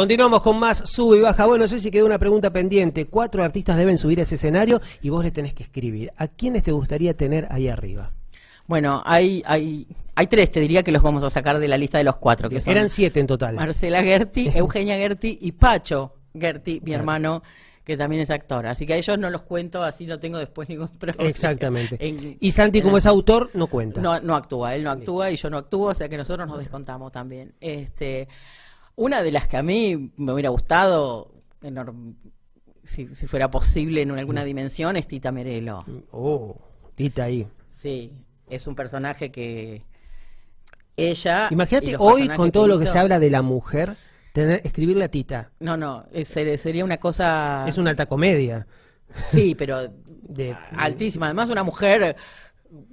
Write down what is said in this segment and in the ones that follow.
Continuamos con más sube y baja. Bueno, no sé si quedó una pregunta pendiente. Cuatro artistas deben subir a ese escenario y vos les tenés que escribir. ¿A quiénes te gustaría tener ahí arriba? Bueno, hay, hay, hay tres, te diría que los vamos a sacar de la lista de los cuatro. Que Eran siete en total. Marcela Gerti, Eugenia Gerti y Pacho Gerti, mi hermano que también es actor. Así que a ellos no los cuento, así no tengo después ningún problema. Exactamente. y Santi, como es autor, no cuenta. No, no actúa, él no actúa y yo no actúo, o sea que nosotros nos descontamos también. Este, una de las que a mí me hubiera gustado, si, fuera posible en alguna mm. dimensión, es Tita Merelo. Oh, Tita ahí. Sí, es un personaje que ella... Imagínate hoy con todo lo que se habla de la mujer, tener, a Tita. No, no, eh, sería una cosa... Es una alta comedia. Sí, pero altísima. Además, una mujer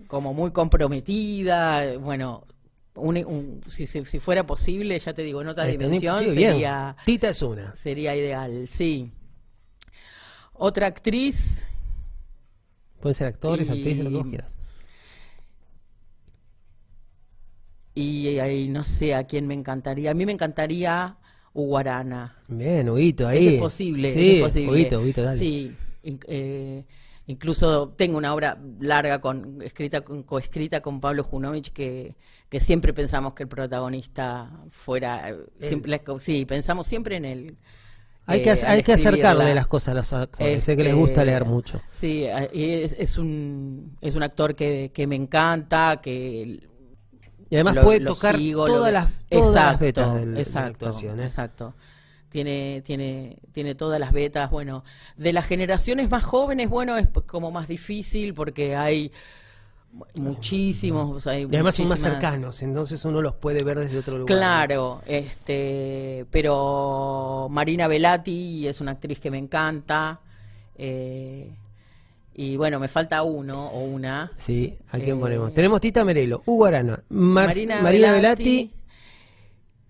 como muy comprometida, bueno, si, fuera posible, ya te digo, en otra eh, dimensión sería... Tita es una. Sería ideal, sí. Otra actriz... Pueden ser actores, actrices, lo que quieras. Y, no sé a quién me encantaría. A mí me encantaría Uguarana. Bien, Huguito, ahí. Es posible, es posible. dale. Sí, eh, Incluso tengo una obra larga con, escrita, coescrita con Pablo Junovich que, siempre pensamos que el protagonista fuera... Eh, sí, pensamos siempre en él. Hay, que, eh, hay que acercarle las cosas a los actores, sé que les gusta leer este, mucho. Sí, es, es, un, es un actor que, que me encanta, que... Y además puede tocar todas, las, de la Exacto. ¿eh? tiene, tiene, tiene todas las vetas. Bueno, de las generaciones más jóvenes, bueno, es como más difícil porque hay muchísimos. y además son más cercanos, entonces uno los puede ver desde otro lugar. Claro, este, pero Marina Velati es una actriz que me encanta. Eh, y bueno, me falta uno o una. Sí, ¿a quién eh, ponemos? Tenemos Tita Merelo, Hugo Arana, Marina, Marina Velati.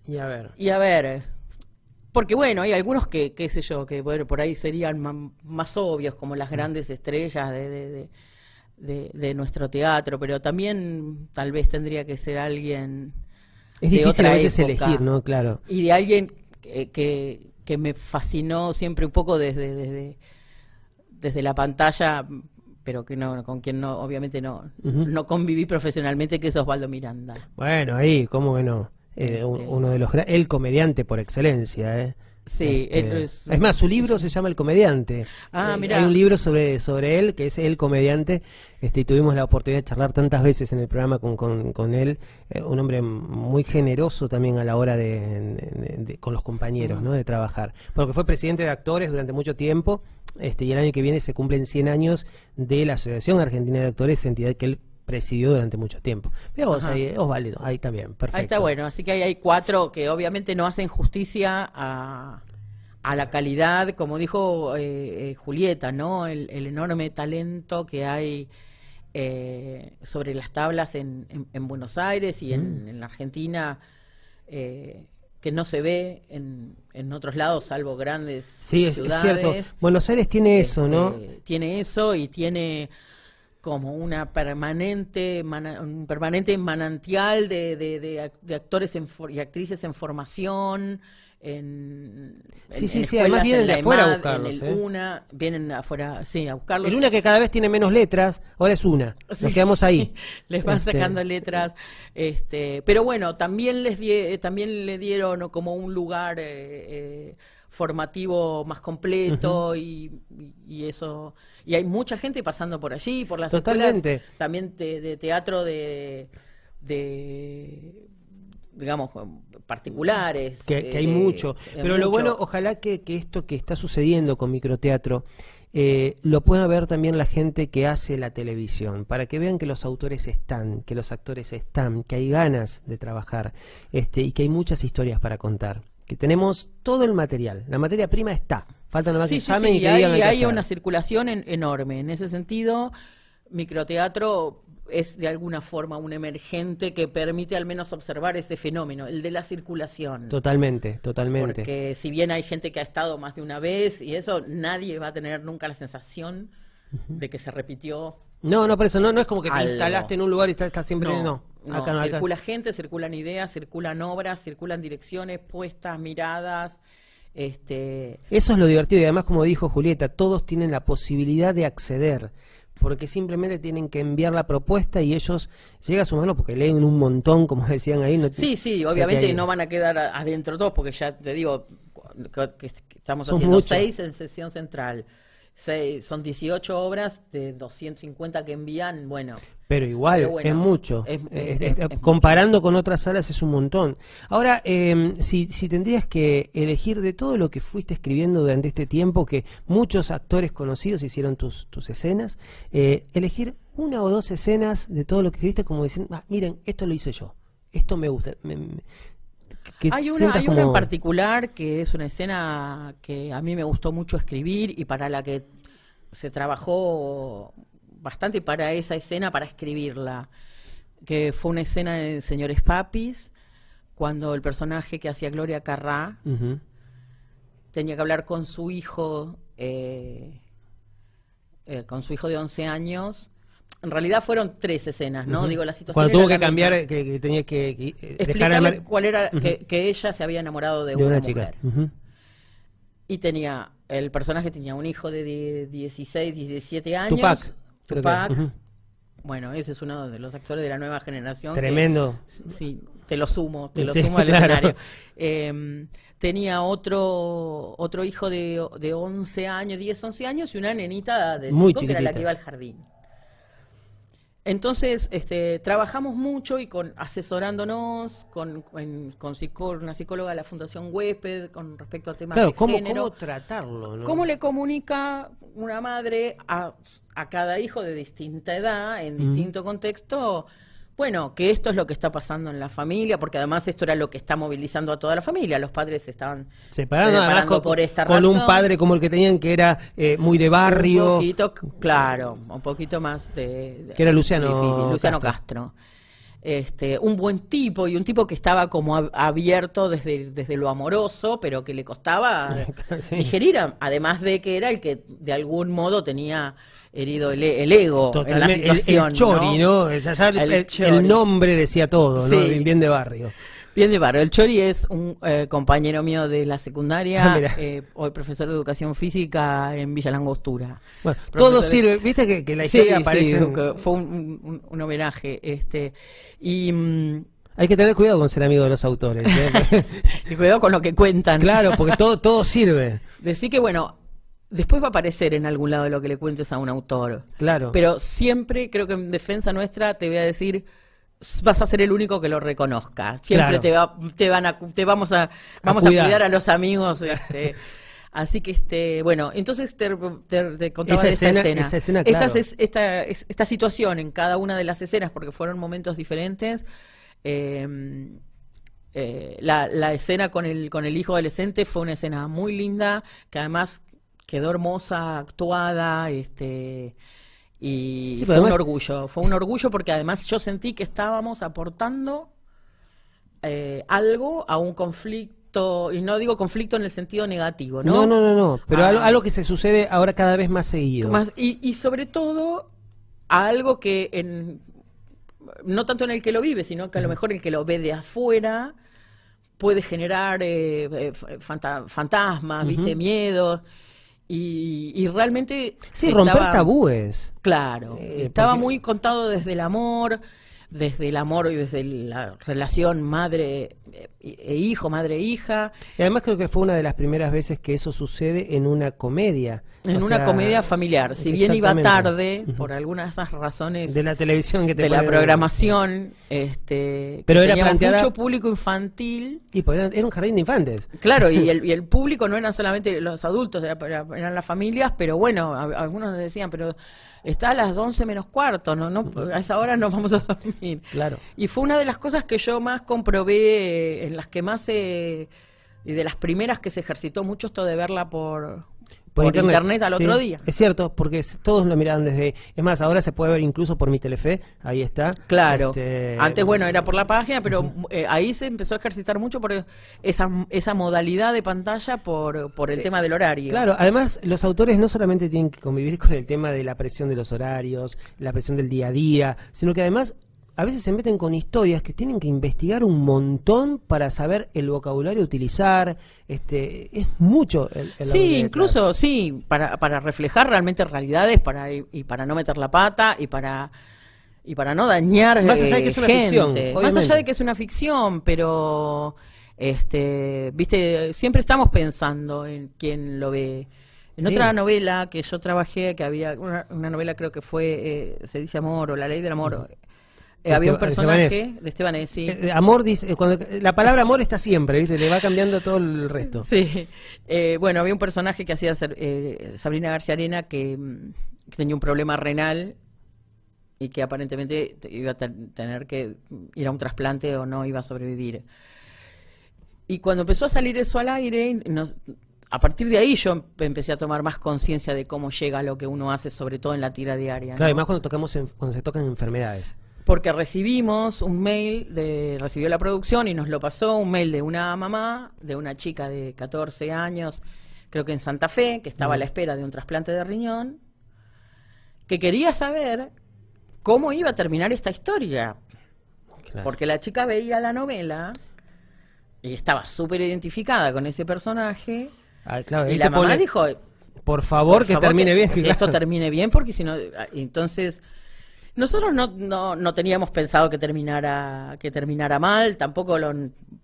Y a ver. Y a ver. Porque bueno, hay algunos que, qué sé yo, que por ahí serían más, obvios, como las grandes estrellas de, nuestro teatro, pero también tal vez tendría que ser alguien... Es difícil a veces elegir, ¿no? Claro. Y de alguien que, me fascinó siempre un poco desde, desde, la pantalla, pero que no, con quien no, obviamente no, no conviví profesionalmente, que es Osvaldo Miranda. Bueno, ahí, ¿cómo que no? Este, uno de los el comediante por excelencia. Eh. Sí, este, él es, es, más, su libro se llama El Comediante. Ah, eh, mira. Hay un libro sobre, sobre él que es El Comediante. Este, tuvimos la oportunidad de charlar tantas veces en el programa con, él. Eh, un hombre muy generoso también a la hora de, con los compañeros, mm. De trabajar. Porque fue presidente de actores durante mucho tiempo. Este, y el año que viene se cumplen 100 años de la Asociación Argentina de Actores, entidad que él presidió durante mucho tiempo. Veamos ahí, Osvaldo, ahí también, perfecto. Ahí está bueno, así que hay cuatro que obviamente no hacen justicia a, a la calidad, como dijo eh, eh Julieta, ¿no? El, enorme talento que hay eh, sobre las tablas en, Buenos Aires y en, mm. la Argentina. Eh, que no se ve en, en, otros lados, salvo grandes sí, es, ciudades. Sí, es cierto. Buenos Aires tiene eso, ¿no? Este, tiene eso y tiene como una permanente, un permanente manantial de, de, actores y actrices en formación. En, sí, sí, sí, además vienen de afuera a buscarlos. ¿eh? una, vienen afuera, sí, a buscarlos. El una que cada vez tiene menos letras, ahora es una. Nos quedamos ahí. les van este. sacando letras. este Pero bueno, también les también le dieron como un lugar. Eh, eh, formativo más completo y, eso. Y hay mucha gente pasando por allí, por las Totalmente. también de, teatro de, de digamos, particulares. Que, hay mucho. Pero lo bueno, ojalá que, esto que está sucediendo con microteatro eh, lo pueda ver también la gente que hace la televisión, para que vean que los autores están, que los actores están, que hay ganas de trabajar este, y que hay muchas historias para contar que tenemos todo el material, la materia prima está. Falta nada más que y hay, una circulación enorme. En ese sentido, microteatro es de alguna forma un emergente que permite al menos observar ese fenómeno, el de la circulación. Totalmente, totalmente. Porque si bien hay gente que ha estado más de una vez y eso, nadie va a tener nunca la sensación de que se repitió no, no, por eso no, no es como que te instalaste en un lugar y estás, siempre. no circula gente, circulan ideas, circulan obras, circulan direcciones, puestas, miradas. Este... Eso es lo divertido y además, como dijo Julieta, todos tienen la posibilidad de acceder porque simplemente tienen que enviar la propuesta y ellos llegan a su mano porque leen un montón, como decían ahí. sí, sí, obviamente no van a quedar adentro todos, porque ya te digo estamos haciendo seis en sesión central son 18 obras de 250 que envían, bueno. Pero igual, es mucho. comparando con otras salas es un montón. Ahora, em, si, si tendrías que elegir de todo lo que fuiste escribiendo durante este tiempo, que muchos actores conocidos hicieron tus, tus escenas, eh, elegir una o dos escenas de todo lo que escribiste como diciendo, ah, miren, esto lo hice yo, esto me gusta. me, hay una, en particular que es una escena que a mí me gustó mucho escribir y para la que se trabajó bastante para esa escena, para escribirla, que fue una escena de Señores Papis, cuando el personaje que hacía Gloria Carrá tenía que hablar con su hijo, eh, eh, con su hijo de 11 años, en realidad fueron tres escenas, ¿no? Digo, la situación. Cuando tuvo que cambiar, que, tenía que, cuál era que, ella se había enamorado de, una, chica. Mujer. Y tenía, el personaje tenía un hijo de 16, 17 años. Tupac. Tupac. Bueno, ese es uno de los actores de la nueva generación. Tremendo. sí, te lo sumo, te lo sumo al escenario. Em, tenía otro, otro hijo de, de 11 años, 10, 11 años y una nenita de 5 que era la que iba al jardín. Entonces, este, trabajamos mucho y con asesorándonos con, una psicóloga de la Fundación Huésped con respecto a temas de cómo, género. ¿cómo tratarlo? ¿Cómo le comunica una madre a, cada hijo de distinta edad, en distinto contexto, bueno, que esto es lo que está pasando en la familia, porque además esto era lo que está movilizando a toda la familia. Los padres estaban separando, por esta con un padre como el que tenían que era eh, muy de barrio. Un poquito, claro, un poquito más de. que era Luciano, Luciano Castro este, un buen tipo y un tipo que estaba como abierto desde, desde lo amoroso, pero que le costaba digerir, además de que era el que de algún modo tenía herido el, e, el ego en la situación. El, nombre decía todo, el Bien de barrio. Bien de barro. El Chori es un eh, compañero mío de la secundaria, ah, eh, hoy profesor de educación física en Villa Langostura. Bueno, todo sirve, viste que, la historia aparece. Sí, fue un, homenaje. este Y. Mm, hay que tener cuidado con ser amigo de los autores. ¿eh? y cuidado con lo que cuentan. Claro, porque todo, todo sirve. Decir que, bueno, después va a aparecer en algún lado lo que le cuentes a un autor. Claro. Pero siempre, creo que en defensa nuestra, te voy a decir vas a ser el único que lo reconozca. Siempre te, van a, te vamos a, vamos a cuidar. a, los amigos. Este. Así que, este, bueno, entonces te, contaba de esta escena. esta, esta, situación en cada una de las escenas, porque fueron momentos diferentes. Em, eh, la, la, escena con el, con el hijo adolescente fue una escena muy linda, que además quedó hermosa, actuada, este, y fue un orgullo, fue un orgullo porque además yo sentí que estábamos aportando eh, algo a un conflicto, y no digo conflicto en el sentido negativo, ¿no? No, no, no, no pero ah. algo, que se sucede ahora cada vez más seguido. Más, y, sobre todo a algo que en, no tanto en el que lo vive, sino que a lo mejor el que lo ve de afuera puede generar eh, eh, fantasmas, viste, miedos. Y, realmente... Sí, romper tabúes. Claro, eh, estaba muy contado desde el amor, desde el amor y desde la relación madre eh, e hijo, madre e hija. Y además creo que fue una de las primeras veces que eso sucede en una comedia. En una comedia familiar, si bien iba tarde, por algunas de esas razones de la televisión que te de la programación, este pero mucho público infantil. Y era, un jardín de infantes. Claro, y el, y el público no eran solamente los adultos, eran, las familias, pero bueno, algunos decían, pero está a las 11 menos cuarto, ¿no? no a esa hora no vamos a dormir. Claro. Y fue una de las cosas que yo más comprobé, eh, en las que más... se... Eh, y de las primeras que se ejercitó mucho esto de verla por, por, internet, al otro día. Es cierto, porque todos lo miraban desde. Es más, ahora se puede ver incluso por mi Telefe, ahí está. Claro. Este, Antes, eh, bueno, era por la página, pero mm, eh, ahí se empezó a ejercitar mucho por e, esa, esa modalidad de pantalla por, por el eh, tema del horario. Claro, además, los autores no solamente tienen que convivir con el tema de la presión de los horarios, la presión del día a día, sino que además a veces se meten con historias que tienen que investigar un montón para saber el vocabulario utilizar. Este, es mucho el, Sí, incluso, sí, para, para, reflejar realmente realidades para, y, para no meter la pata y para y para no dañar más allá de eh, que es una ficción más allá de que es una ficción pero este viste siempre estamos pensando en quién lo ve en otra novela que yo trabajé, que había una, novela creo que fue eh, Se dice amor o La ley del amor, había un personaje de Esteban eh, amor dice, eh, cuando, eh, la palabra amor está siempre, ¿viste? Le va cambiando todo el resto. Sí. bueno, había un personaje que hacía Sabrina García Arena mm, que, tenía un problema renal y que aparentemente iba a tener que ir a un trasplante o no iba a sobrevivir. Y cuando empezó a salir eso al aire, a partir de ahí yo empecé a tomar más conciencia de cómo llega lo que uno hace, sobre todo en la tira diaria. Claro, y más cuando, tocamos cuando se tocan enfermedades porque recibimos un mail, de, recibió la producción y nos lo pasó, un mail de una mamá, de una chica de 14 años, creo que en Santa Fe, que estaba a la mm. espera de un trasplante de riñón, que quería saber cómo iba a terminar esta historia. Porque la chica veía la novela y estaba súper identificada con ese personaje. Ah, y la mamá dijo... Por favor, que termine que bien. Esto termine bien porque si no... Ah, entonces nosotros no, no, no, teníamos pensado que terminara, que terminara mal, tampoco lo.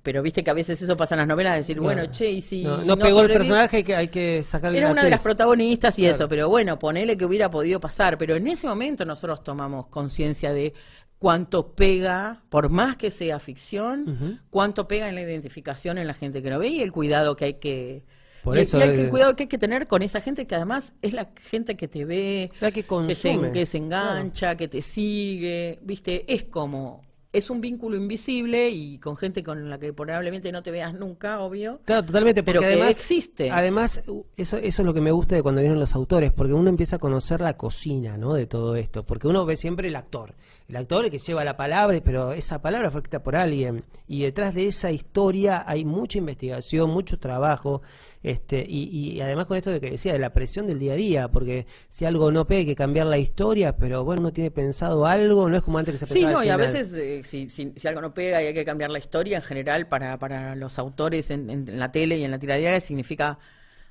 Pero viste que a veces eso pasa en las novelas: decir, bueno, che, y si. No, pegó el personaje, que hay que sacarle Era una de las protagonistas y eso, pero bueno, ponele que hubiera podido pasar. Pero en ese momento nosotros tomamos conciencia de cuánto pega, por más que sea ficción, cuánto pega en la identificación en la gente que lo ve y el cuidado que hay que y, eso hay que cuidado que hay que tener con esa gente que además es la gente que te ve, la que, consume. que, se, engancha, que te sigue, viste, es como es un vínculo invisible y con gente con la que probablemente no te veas nunca, obvio. Claro, totalmente, porque pero además existe. Además, eso, eso es lo que me gusta de cuando vienen los autores, porque uno empieza a conocer la cocina, ¿no? De todo esto, porque uno ve siempre el actor, el actor el que lleva la palabra, pero esa palabra fue escrita por alguien y detrás de esa historia hay mucha investigación, mucho trabajo, este y, y además con esto de que decía de la presión del día a día, porque si algo no pega hay que cambiar la historia, pero bueno, uno tiene pensado algo, no es como antes que se pensaba. Sí, no, y a veces eh, si, algo no pega y hay que cambiar la historia en general para, los autores en, la tele y en la diaria significa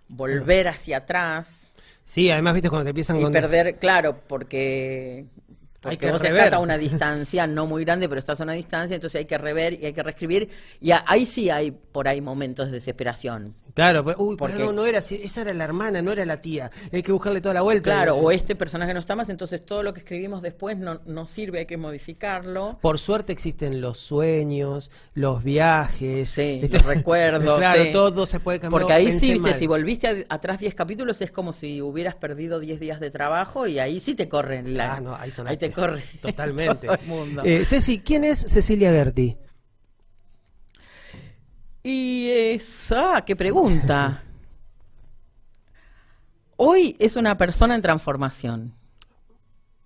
volver hacia atrás. Sí, además, viste, cuando te empiezan... Y perder, claro, porque hay que vos estás a una distancia no muy grande, pero estás a una distancia, entonces hay que rever y hay que reescribir. Y ahí sí hay por ahí momentos de desesperación. Claro, pues, uy, porque pero no, era, esa era la hermana, no era la tía. Hay que buscarle toda la vuelta. Claro, o este personaje no está más, entonces todo lo que escribimos después no, sirve, hay que modificarlo. Por suerte existen los sueños, los viajes, sí, los recuerdos. claro, todo se puede cambiar. Porque ahí sí, viste, si volviste atrás 10 capítulos es como si hubieras perdido 10 días de trabajo y ahí sí te corren. La, ah, no, ahí, son ahí Totalmente. Eh, Ceci, ¿quién es Cecilia Berti? Y esa, ah, qué pregunta. Hoy es una persona en transformación.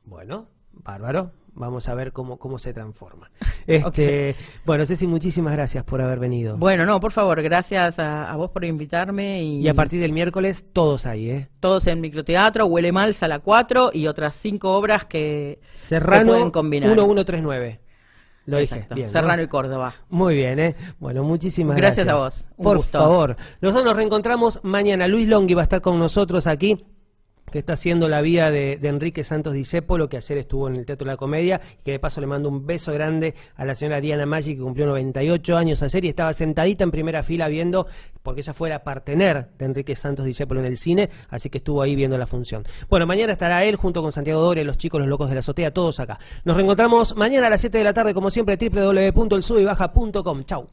Bueno, bárbaro. Vamos a ver cómo, cómo se transforma. Este, Bueno, Ceci, muchísimas gracias por haber venido. Bueno, no, por favor, gracias a, vos por invitarme. Y, a partir del miércoles, todos ahí, ¿eh? Todos en microteatro, Huele Mal, Sala 4 y otras cinco obras que Serrano, se pueden combinar. 1139. Lo dije. Bien, Serrano y Córdoba. Muy bien, ¿eh? Bueno, muchísimas gracias. Gracias a vos. Por favor. Nosotros nos reencontramos mañana. Luis Longhi va a estar con nosotros aquí que está haciendo la vida de, Enrique Santos dicepolo que ayer estuvo en el Teatro de la Comedia, y que de paso le mando un beso grande a la señora Diana Maggi, que cumplió 98 años ayer y estaba sentadita en primera fila viendo, porque ella fue la partener de Enrique Santos dicepolo en el cine, así que estuvo ahí viendo la función. Bueno, mañana estará él junto con Santiago Doria, los chicos, los locos de la azotea, todos acá. Nos reencontramos mañana a las 7 de la tarde, como siempre, www.elsubibaja.com. Chau.